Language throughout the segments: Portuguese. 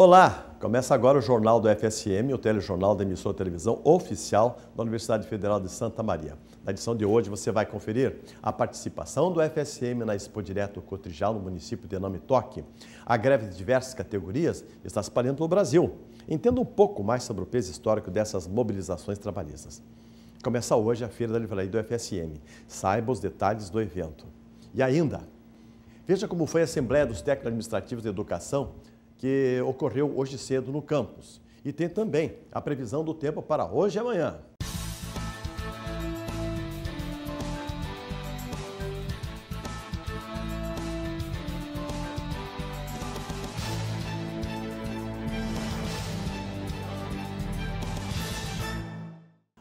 Olá, começa agora o Jornal do FSM, o telejornal da emissora de televisão oficial da Universidade Federal de Santa Maria. Na edição de hoje você vai conferir a participação do FSM na Expo Direto Cotrijal, no município de Nome Toque. A greve de diversas categorias está se espalhando pelo Brasil. Entenda um pouco mais sobre o peso histórico dessas mobilizações trabalhistas. Começa hoje a Feira da Livraria do FSM. Saiba os detalhes do evento. E ainda, veja como foi a Assembleia dos Técnicos Administrativos de Educação que ocorreu hoje cedo no campus. E tem também a previsão do tempo para hoje e amanhã.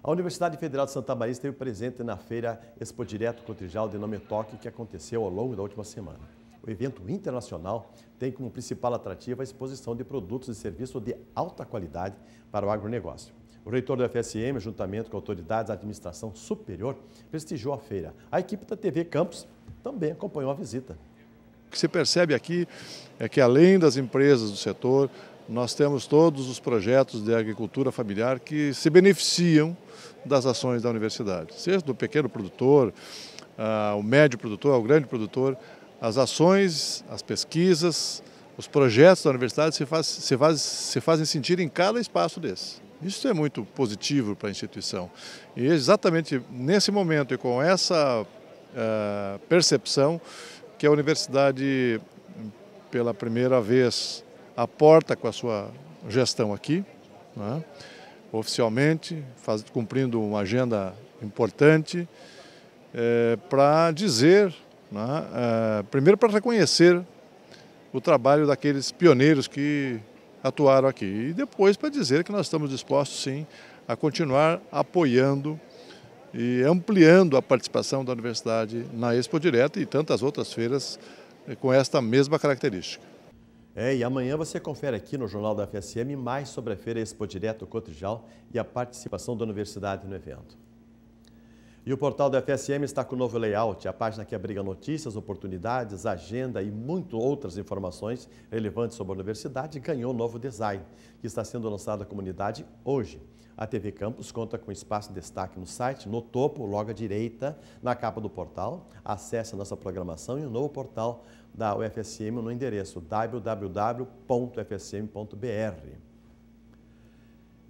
A Universidade Federal de Santa Maria esteve presente na feira Expo Direto Cotrijal de Nome Toque, que aconteceu ao longo da última semana o evento internacional tem como principal atrativo a exposição de produtos e serviços de alta qualidade para o agronegócio. O reitor do FSM, juntamente com autoridades da administração superior, prestigiou a feira. A equipe da TV Campos também acompanhou a visita. O que se percebe aqui é que, além das empresas do setor, nós temos todos os projetos de agricultura familiar que se beneficiam das ações da universidade, seja do pequeno produtor, ah, o médio produtor, o grande produtor, as ações, as pesquisas, os projetos da universidade se, faz, se, faz, se fazem sentir em cada espaço desse. Isso é muito positivo para a instituição. E é exatamente nesse momento e com essa uh, percepção que a universidade, pela primeira vez, aporta com a sua gestão aqui, né, oficialmente, faz, cumprindo uma agenda importante, é, para dizer né? É, primeiro, para reconhecer o trabalho daqueles pioneiros que atuaram aqui. E depois para dizer que nós estamos dispostos, sim, a continuar apoiando e ampliando a participação da universidade na Expo Direta e tantas outras feiras eh, com esta mesma característica. É, e amanhã você confere aqui no Jornal da FSM mais sobre a Feira Expo Direto Cotrijal e a participação da universidade no evento. E o portal do FSM está com o novo layout, a página que abriga notícias, oportunidades, agenda e muito outras informações relevantes sobre a universidade ganhou um novo design, que está sendo lançado à comunidade hoje. A TV Campus conta com espaço de destaque no site, no topo, logo à direita, na capa do portal. Acesse a nossa programação e o novo portal da UFSM no endereço www.fsm.br.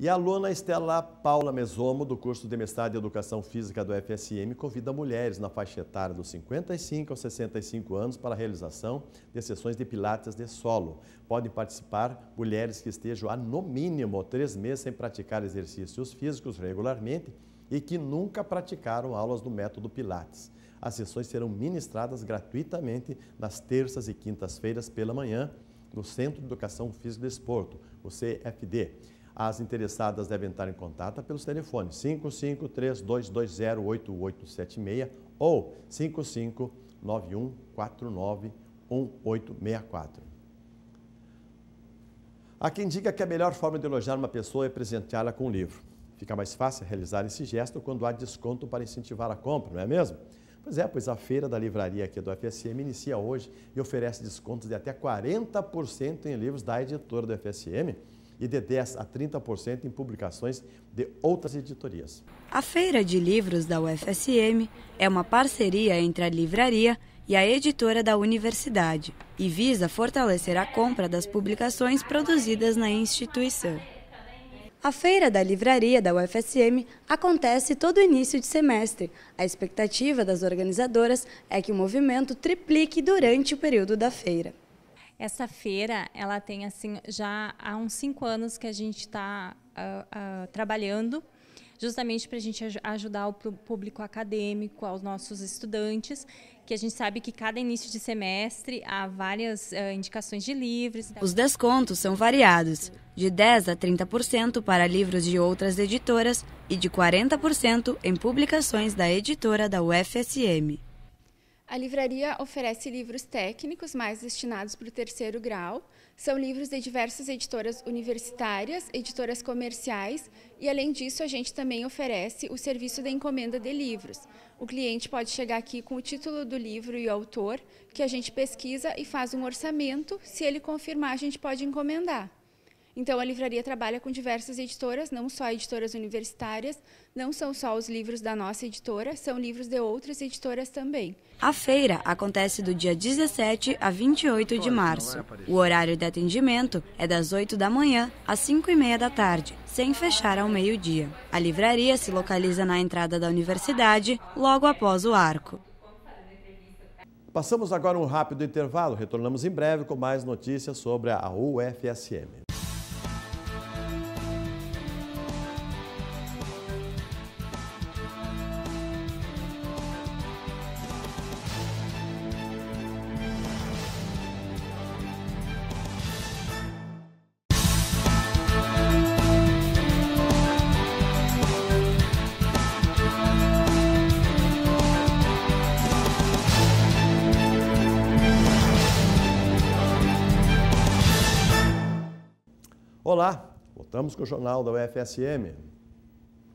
E a aluna Estela Paula Mesomo, do curso de mestrado em Educação Física do FSM, convida mulheres na faixa etária dos 55 aos 65 anos para a realização de sessões de pilates de solo. Podem participar mulheres que estejam há no mínimo três meses sem praticar exercícios físicos regularmente e que nunca praticaram aulas do método pilates. As sessões serão ministradas gratuitamente nas terças e quintas-feiras pela manhã no Centro de Educação Física e Desporto, o CFD as interessadas devem entrar em contato pelos telefones 553-220-8876 ou 5591491864. Há quem diga que a melhor forma de elogiar uma pessoa é presenteá-la com um livro. Fica mais fácil realizar esse gesto quando há desconto para incentivar a compra, não é mesmo? Pois é, pois a feira da livraria aqui do FSM inicia hoje e oferece descontos de até 40% em livros da editora do FSM e de 10 a 30% em publicações de outras editorias. A Feira de Livros da UFSM é uma parceria entre a livraria e a editora da universidade e visa fortalecer a compra das publicações produzidas na instituição. A Feira da Livraria da UFSM acontece todo início de semestre. A expectativa das organizadoras é que o movimento triplique durante o período da feira. Essa feira, ela tem assim já há uns cinco anos que a gente está uh, ah, uh, ah, trabalhando, justamente para a gente ajudar o público acadêmico, aos nossos estudantes, que a gente sabe que cada início de semestre há várias uh, indicações de livros. Então Os descontos são variados, de 10 a 30% para livros de outras editoras e de 40% em publicações da editora da UFSM. A livraria oferece livros técnicos mais destinados para o terceiro grau. São livros de diversas editoras universitárias, editoras comerciais e, além disso, a gente também oferece o serviço da encomenda de livros. O cliente pode chegar aqui com o título do livro e o autor, que a gente pesquisa e faz um orçamento. Se ele confirmar, a gente pode encomendar. Então, a livraria trabalha com diversas editoras, não só editoras universitárias, não são só os livros da nossa editora, são livros de outras editoras também. A feira acontece do dia 17 a 28 de março. O horário de atendimento é das 8 da manhã às 5 e meia da tarde, sem fechar ao meio-dia. A livraria se localiza na entrada da universidade, logo após o arco. Passamos agora um rápido intervalo, retornamos em breve com mais notícias sobre a UFSM. Voltamos com o jornal da UFSM.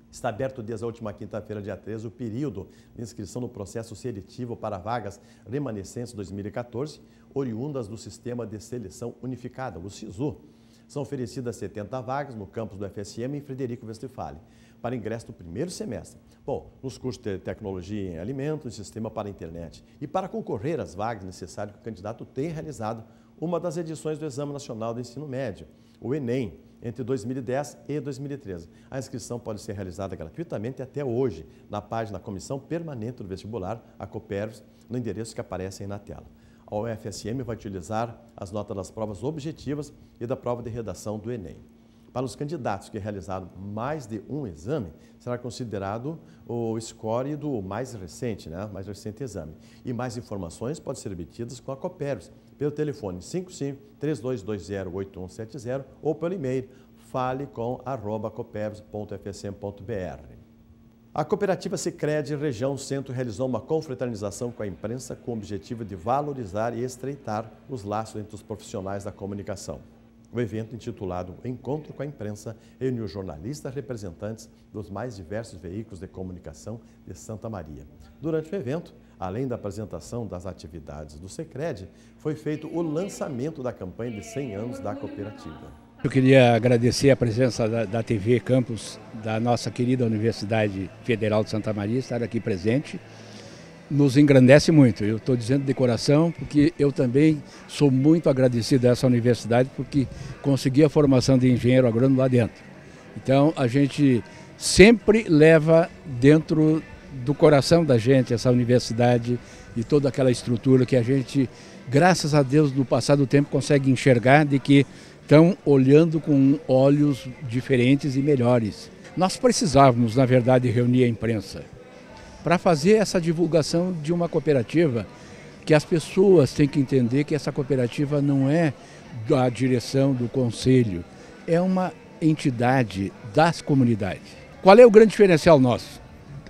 Está aberto desde a última quinta-feira, dia 13, o período de inscrição no processo seletivo para vagas remanescentes 2014, oriundas do Sistema de Seleção Unificada, o SISU. São oferecidas 70 vagas no campus do FSM em Frederico Westphal para ingresso do primeiro semestre. Bom, nos cursos de tecnologia em alimentos e sistema para a internet. E para concorrer às vagas, necessário que o candidato tenha realizado uma das edições do Exame Nacional do Ensino Médio, o Enem, entre 2010 e 2013. A inscrição pode ser realizada gratuitamente até hoje na página Comissão Permanente do Vestibular, a Copervs, no endereço que aparece aí na tela. A UFSM vai utilizar as notas das provas objetivas e da prova de redação do Enem. Para os candidatos que realizaram mais de um exame, será considerado o score do mais recente, né? mais recente exame. E mais informações podem ser obtidas com a Copervs, pelo telefone 55 8170 ou pelo e-mail fale A cooperativa Sicredi Região Centro realizou uma confraternização com a imprensa com o objetivo de valorizar e estreitar os laços entre os profissionais da comunicação o evento intitulado Encontro com a Imprensa reuniu jornalistas representantes dos mais diversos veículos de comunicação de Santa Maria. Durante o evento, além da apresentação das atividades do Secred, foi feito o lançamento da campanha de 100 anos da cooperativa. Eu queria agradecer a presença da, da TV Campus, da nossa querida Universidade Federal de Santa Maria, estar aqui presente nos engrandece muito. Eu estou dizendo de coração, porque eu também sou muito agradecido a essa universidade, porque consegui a formação de engenheiro agrônomo lá dentro. Então, a gente sempre leva dentro do coração da gente essa universidade e toda aquela estrutura que a gente, graças a Deus, no passar do tempo consegue enxergar de que estão olhando com olhos diferentes e melhores. Nós precisávamos, na verdade, reunir a imprensa para fazer essa divulgação de uma cooperativa que as pessoas têm que entender que essa cooperativa não é da direção do conselho, é uma entidade das comunidades. Qual é o grande diferencial nosso?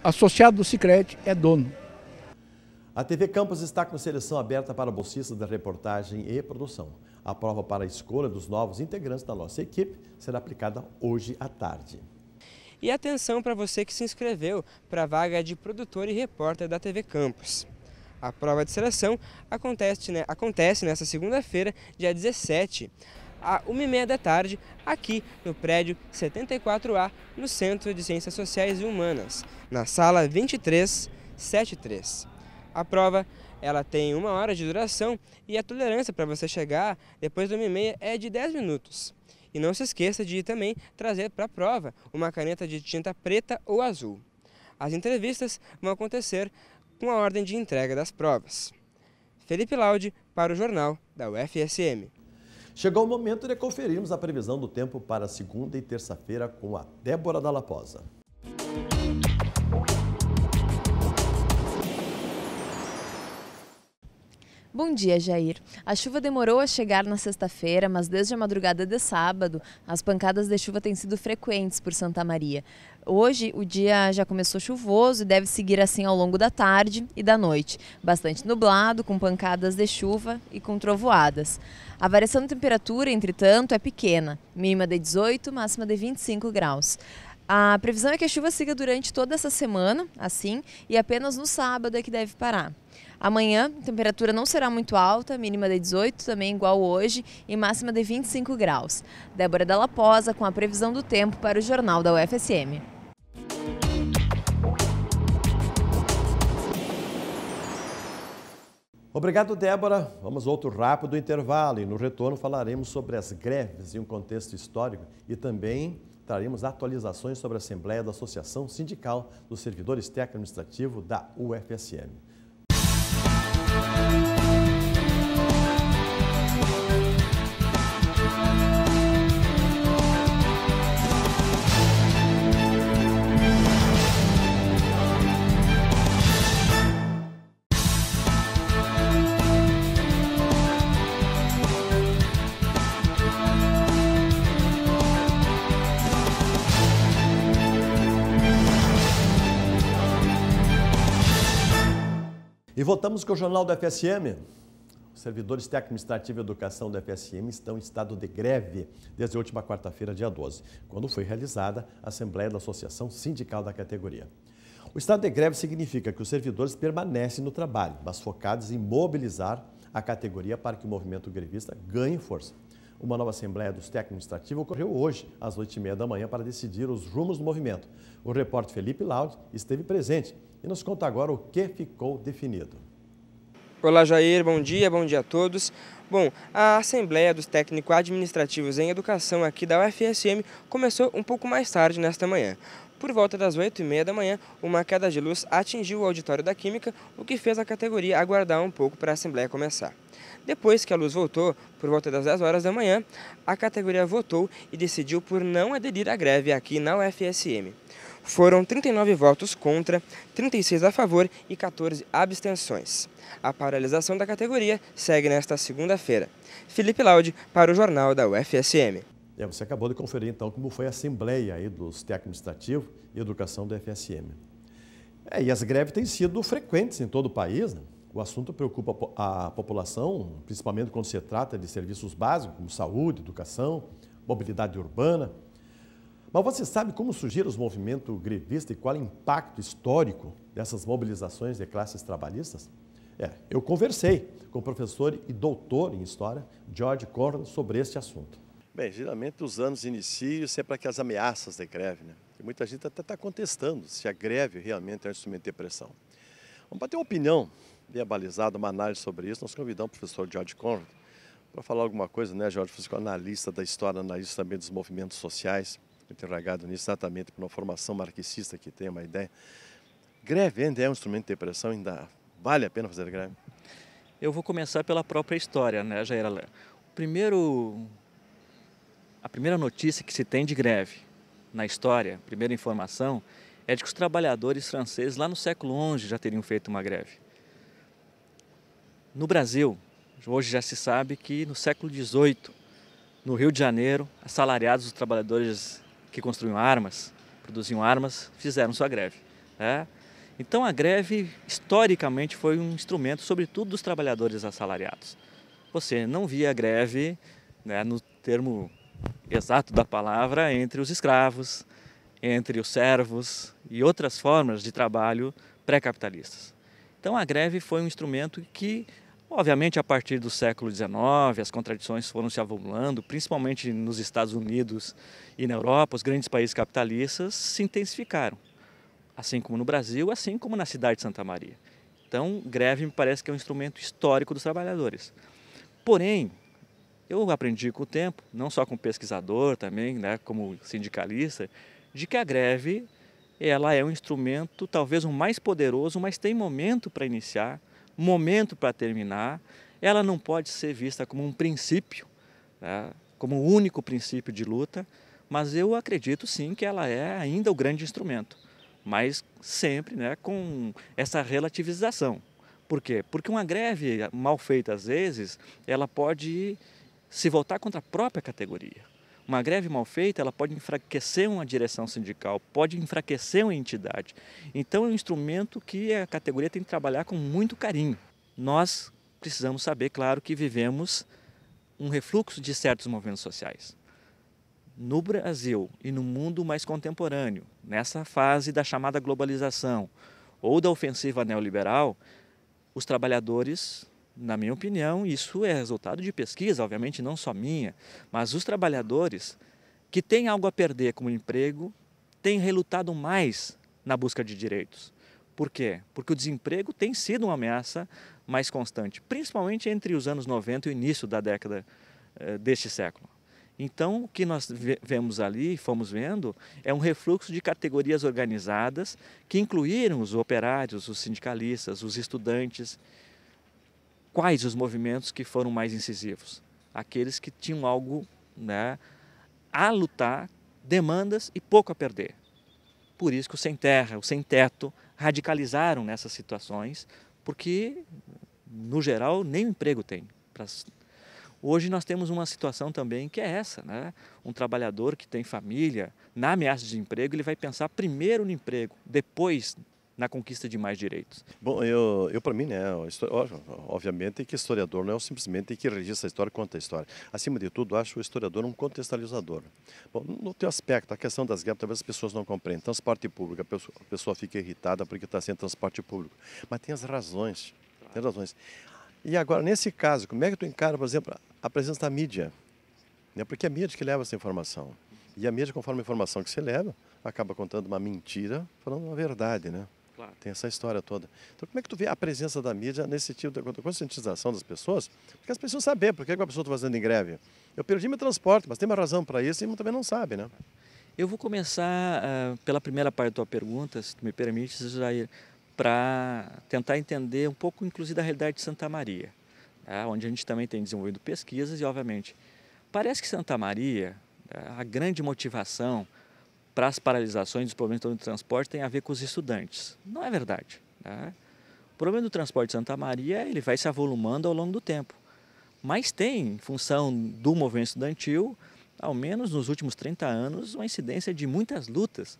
Associado do Sicredi é dono. A TV Campos está com seleção aberta para bolsistas da reportagem e produção. A prova para a escolha dos novos integrantes da nossa equipe será aplicada hoje à tarde. E atenção para você que se inscreveu para a vaga de produtor e repórter da TV Campus. A prova de seleção acontece, né, acontece nesta segunda-feira, dia 17, a 1h30 da tarde, aqui no prédio 74A, no Centro de Ciências Sociais e Humanas, na sala 2373. A prova ela tem uma hora de duração e a tolerância para você chegar depois do 1h30 é de 10 minutos. E não se esqueça de também trazer para a prova uma caneta de tinta preta ou azul. As entrevistas vão acontecer com a ordem de entrega das provas. Felipe Laude para o Jornal da UFSM. Chegou o momento de conferirmos a previsão do tempo para segunda e terça-feira com a Débora Dalaposa. Bom dia, Jair. A chuva demorou a chegar na sexta-feira, mas desde a madrugada de sábado, as pancadas de chuva têm sido frequentes por Santa Maria. Hoje, o dia já começou chuvoso e deve seguir assim ao longo da tarde e da noite. Bastante nublado, com pancadas de chuva e com trovoadas. A variação de temperatura, entretanto, é pequena, mínima de 18, máxima de 25 graus. A previsão é que a chuva siga durante toda essa semana, assim, e apenas no sábado é que deve parar. Amanhã, temperatura não será muito alta, mínima de 18, também igual hoje, e máxima de 25 graus. Débora Dalla Posa com a previsão do tempo para o Jornal da UFSM. Obrigado, Débora. Vamos a outro rápido intervalo e no retorno falaremos sobre as greves em um contexto histórico e também traremos atualizações sobre a Assembleia da Associação Sindical dos Servidores técnico Administrativos da UFSM. E voltamos com o Jornal do FSM. Os servidores técnico-administrativo e educação do FSM estão em estado de greve desde a última quarta-feira, dia 12, quando foi realizada a Assembleia da Associação Sindical da categoria. O estado de greve significa que os servidores permanecem no trabalho, mas focados em mobilizar a categoria para que o movimento grevista ganhe força. Uma nova Assembleia dos Técnicos Administrativos ocorreu hoje, às 8h30 da manhã, para decidir os rumos do movimento. O repórter Felipe Laud esteve presente e nos conta agora o que ficou definido. Olá, Jair. Bom dia, bom dia a todos. Bom, a Assembleia dos Técnicos Administrativos em Educação aqui da UFSM começou um pouco mais tarde nesta manhã. Por volta das 8h30 da manhã, uma queda de luz atingiu o auditório da Química, o que fez a categoria aguardar um pouco para a Assembleia começar. Depois que a luz voltou, por volta das 10 horas da manhã, a categoria votou e decidiu por não aderir à greve aqui na UFSM. Foram 39 votos contra, 36 a favor e 14 abstenções. A paralisação da categoria segue nesta segunda-feira. Felipe Laude para o Jornal da UFSM. É, você acabou de conferir, então, como foi a assembleia aí dos técnicos administrativos e educação do FSM. É, e as greves têm sido frequentes em todo o país. Né? O assunto preocupa a população, principalmente quando se trata de serviços básicos, como saúde, educação, mobilidade urbana. Mas você sabe como surgiram os movimentos grevistas e qual é o impacto histórico dessas mobilizações de classes trabalhistas? É, eu conversei com o professor e doutor em História, George Corn, sobre este assunto. Bem, geralmente os anos iniciam sempre aquelas ameaças de greve, né? E muita gente até está contestando se a greve realmente é um instrumento de pressão. Vamos bater uma opinião verbalizada, uma análise sobre isso. Nós convidamos o professor George Conrad para falar alguma coisa, né, George? É analista da história, analista também dos movimentos sociais, interrogado nisso exatamente por uma formação marxista que tem uma ideia. Greve ainda é um instrumento de pressão? Ainda vale a pena fazer greve? Eu vou começar pela própria história, né, Jair Alain? O primeiro a primeira notícia que se tem de greve na história, primeira informação, é de que os trabalhadores franceses lá no século XI já teriam feito uma greve. No Brasil, hoje já se sabe que no século XVIII, no Rio de Janeiro, assalariados dos trabalhadores que construíam armas, produziam armas, fizeram sua greve. Né? Então a greve, historicamente, foi um instrumento, sobretudo dos trabalhadores assalariados. Você não via a greve né, no termo exato da palavra entre os escravos, entre os servos e outras formas de trabalho pré-capitalistas. Então a greve foi um instrumento que, obviamente, a partir do século XIX, as contradições foram se avolumando, principalmente nos Estados Unidos e na Europa, os grandes países capitalistas se intensificaram, assim como no Brasil, assim como na cidade de Santa Maria. Então, greve me parece que é um instrumento histórico dos trabalhadores. Porém, eu aprendi com o tempo, não só como pesquisador também, né, como sindicalista, de que a greve ela é um instrumento talvez o mais poderoso, mas tem momento para iniciar, momento para terminar. Ela não pode ser vista como um princípio, né, como o um único princípio de luta, mas eu acredito sim que ela é ainda o grande instrumento, mas sempre né, com essa relativização. Por quê? Porque uma greve mal feita às vezes, ela pode se voltar contra a própria categoria. Uma greve mal feita, ela pode enfraquecer uma direção sindical, pode enfraquecer uma entidade. Então é um instrumento que a categoria tem que trabalhar com muito carinho. Nós precisamos saber, claro, que vivemos um refluxo de certos movimentos sociais. No Brasil e no mundo mais contemporâneo, nessa fase da chamada globalização ou da ofensiva neoliberal, os trabalhadores na minha opinião, isso é resultado de pesquisa, obviamente não só minha, mas os trabalhadores que têm algo a perder como emprego têm relutado mais na busca de direitos. Por quê? Porque o desemprego tem sido uma ameaça mais constante, principalmente entre os anos 90 e o início da década eh, deste século. Então, o que nós vemos ali, fomos vendo, é um refluxo de categorias organizadas que incluíram os operários, os sindicalistas, os estudantes quais os movimentos que foram mais incisivos? Aqueles que tinham algo né, a lutar, demandas e pouco a perder. Por isso que o sem terra, o sem teto radicalizaram nessas situações, porque no geral nem emprego tem. Hoje nós temos uma situação também que é essa, né? Um trabalhador que tem família, na ameaça de emprego, ele vai pensar primeiro no emprego, depois na conquista de mais direitos? Bom, eu, eu para mim, né, obviamente que historiador não é simplesmente que registra a história conta a história. Acima de tudo, acho o historiador um contextualizador. Bom, no teu aspecto, a questão das guerras, talvez as pessoas não compreendam. Transporte público, a pessoa, a pessoa fica irritada porque está sem transporte público. Mas tem as razões, tem as razões. E agora, nesse caso, como é que tu encara, por exemplo, a presença da mídia? Né, porque é a mídia que leva essa informação. E a mídia, conforme a informação que você leva, acaba contando uma mentira, falando uma verdade, né? Claro. Tem essa história toda. Então, como é que tu vê a presença da mídia nesse tipo de conscientização das pessoas? Porque as pessoas sabem por que a pessoa está fazendo em greve. Eu perdi meu transporte, mas tem uma razão para isso e também não sabe, né? Eu vou começar uh, pela primeira parte da tua pergunta, se tu me permites, Jair, para tentar entender um pouco, inclusive, da realidade de Santa Maria, tá? onde a gente também tem desenvolvido pesquisas e, obviamente, parece que Santa Maria, ah, a grande motivação para as paralisações dos problemas do transporte tem a ver com os estudantes. Não é verdade. Né? O problema do transporte de Santa Maria ele vai se avolumando ao longo do tempo. Mas tem, em função do movimento estudantil, ao menos nos últimos 30 anos, uma incidência de muitas lutas,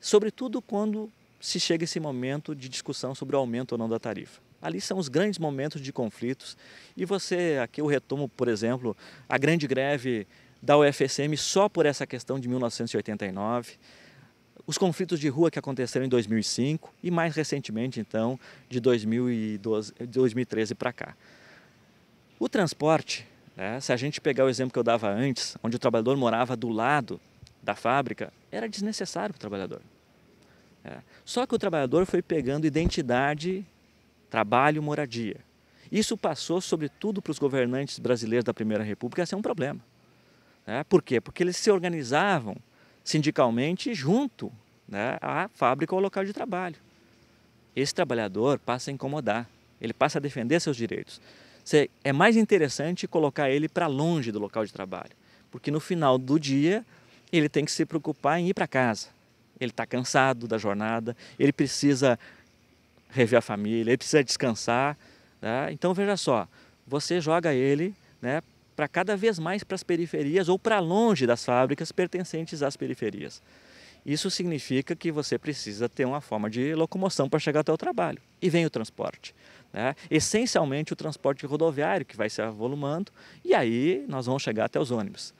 sobretudo quando se chega esse momento de discussão sobre o aumento ou não da tarifa. Ali são os grandes momentos de conflitos. E você, aqui eu retomo, por exemplo, a grande greve da UFSM só por essa questão de 1989, os conflitos de rua que aconteceram em 2005 e mais recentemente, então, de 2012, 2013 para cá. O transporte, né, se a gente pegar o exemplo que eu dava antes, onde o trabalhador morava do lado da fábrica, era desnecessário para o trabalhador. É. Só que o trabalhador foi pegando identidade, trabalho, moradia. Isso passou, sobretudo, para os governantes brasileiros da Primeira República a ser um problema. Né? Por quê? Porque eles se organizavam sindicalmente junto né, à fábrica ou ao local de trabalho. Esse trabalhador passa a incomodar, ele passa a defender seus direitos. É mais interessante colocar ele para longe do local de trabalho, porque no final do dia ele tem que se preocupar em ir para casa. Ele está cansado da jornada, ele precisa rever a família, ele precisa descansar. Né? Então veja só, você joga ele né, para cada vez mais para as periferias ou para longe das fábricas pertencentes às periferias. Isso significa que você precisa ter uma forma de locomoção para chegar até o trabalho. E vem o transporte. Né? Essencialmente o transporte rodoviário, que vai se avolumando, e aí nós vamos chegar até os ônibus.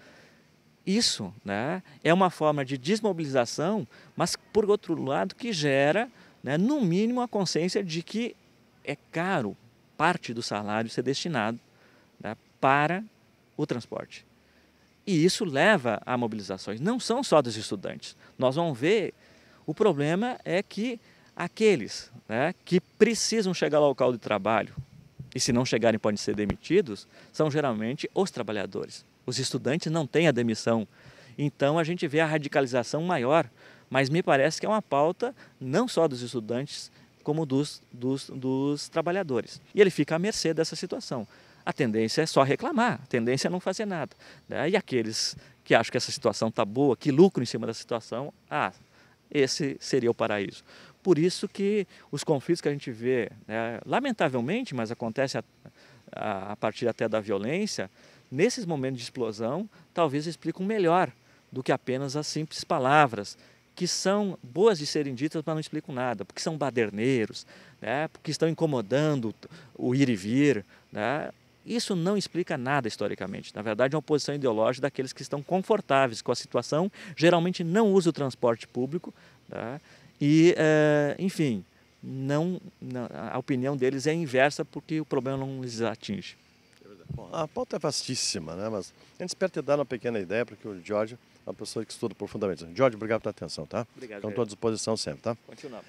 Isso né, é uma forma de desmobilização, mas, por outro lado, que gera, né, no mínimo, a consciência de que é caro parte do salário ser destinado né, para o transporte. E isso leva a mobilizações, não são só dos estudantes. Nós vamos ver, o problema é que aqueles né, que precisam chegar ao local de trabalho e se não chegarem podem ser demitidos, são geralmente os trabalhadores. Os estudantes não têm a demissão. Então a gente vê a radicalização maior, mas me parece que é uma pauta não só dos estudantes, como dos, dos, dos trabalhadores. E ele fica à mercê dessa situação a tendência é só reclamar, a tendência é não fazer nada. Né? E aqueles que acham que essa situação está boa, que lucram em cima da situação, ah, esse seria o paraíso. Por isso que os conflitos que a gente vê, né, lamentavelmente, mas acontece a, a, a partir até da violência, nesses momentos de explosão, talvez explicam melhor do que apenas as simples palavras que são boas de serem ditas, mas não explicam nada, porque são baderneiros, né? porque estão incomodando o ir e vir, né? Isso não explica nada historicamente. Na verdade, é uma posição ideológica daqueles que estão confortáveis com a situação, geralmente não usam o transporte público, tá? e, é, enfim, não, não, a opinião deles é inversa porque o problema não lhes atinge. Bom, a pauta é vastíssima, né? mas a gente espera ter dado uma pequena ideia, porque o Jorge é uma pessoa que estuda profundamente. Jorge, obrigado pela atenção, tá? Obrigado. Estou à disposição sempre, tá? Continuamos.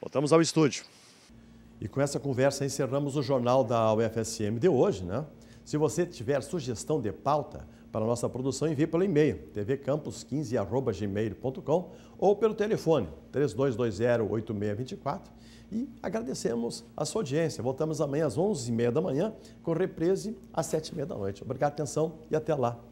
Voltamos ao estúdio. E com essa conversa encerramos o jornal da UFSM de hoje, né? Se você tiver sugestão de pauta para a nossa produção, envie pelo e-mail tvcampus15@gmail.com ou pelo telefone 32208624 e agradecemos a sua audiência. Voltamos amanhã às 11h30 da manhã com reprise às 7h30 da noite. Obrigado, atenção e até lá.